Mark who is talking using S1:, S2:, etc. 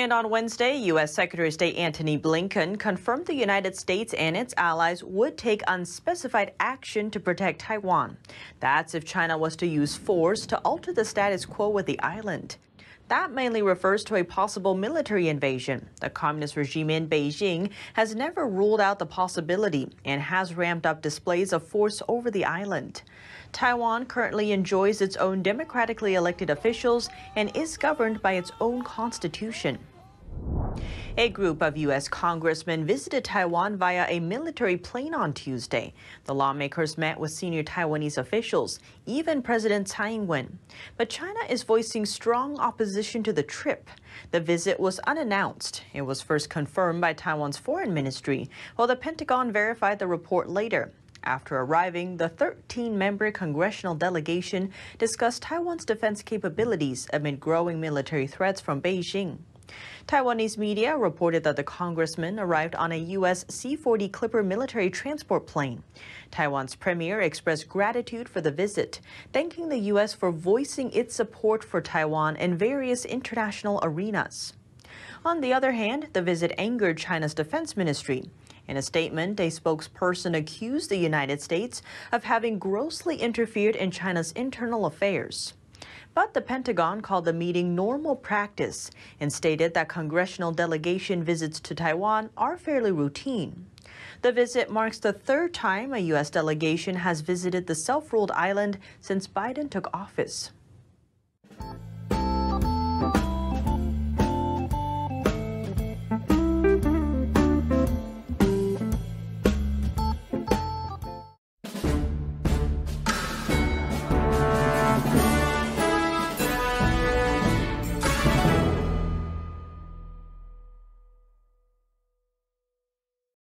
S1: And on Wednesday, U.S. Secretary of State Antony Blinken confirmed the United States and its allies would take unspecified action to protect Taiwan. That's if China was to use force to alter the status quo with the island. That mainly refers to a possible military invasion. The communist regime in Beijing has never ruled out the possibility and has ramped up displays of force over the island. Taiwan currently enjoys its own democratically elected officials and is governed by its own constitution. A group of U.S. congressmen visited Taiwan via a military plane on Tuesday. The lawmakers met with senior Taiwanese officials, even President Tsai Ing-wen. But China is voicing strong opposition to the trip. The visit was unannounced. It was first confirmed by Taiwan's foreign ministry, while the Pentagon verified the report later. After arriving, the 13 member congressional delegation discussed Taiwan's defense capabilities amid growing military threats from Beijing. Taiwanese media reported that the congressman arrived on a U.S. C 40 Clipper military transport plane. Taiwan's premier expressed gratitude for the visit, thanking the U.S. for voicing its support for Taiwan in various international arenas. On the other hand, the visit angered China's defense ministry. In a statement, a spokesperson accused the United States of having grossly interfered in China's internal affairs. But the Pentagon called the meeting normal practice and stated that congressional delegation visits to Taiwan are fairly routine. The visit marks the third time a U.S. delegation has visited the self-ruled island since Biden took office.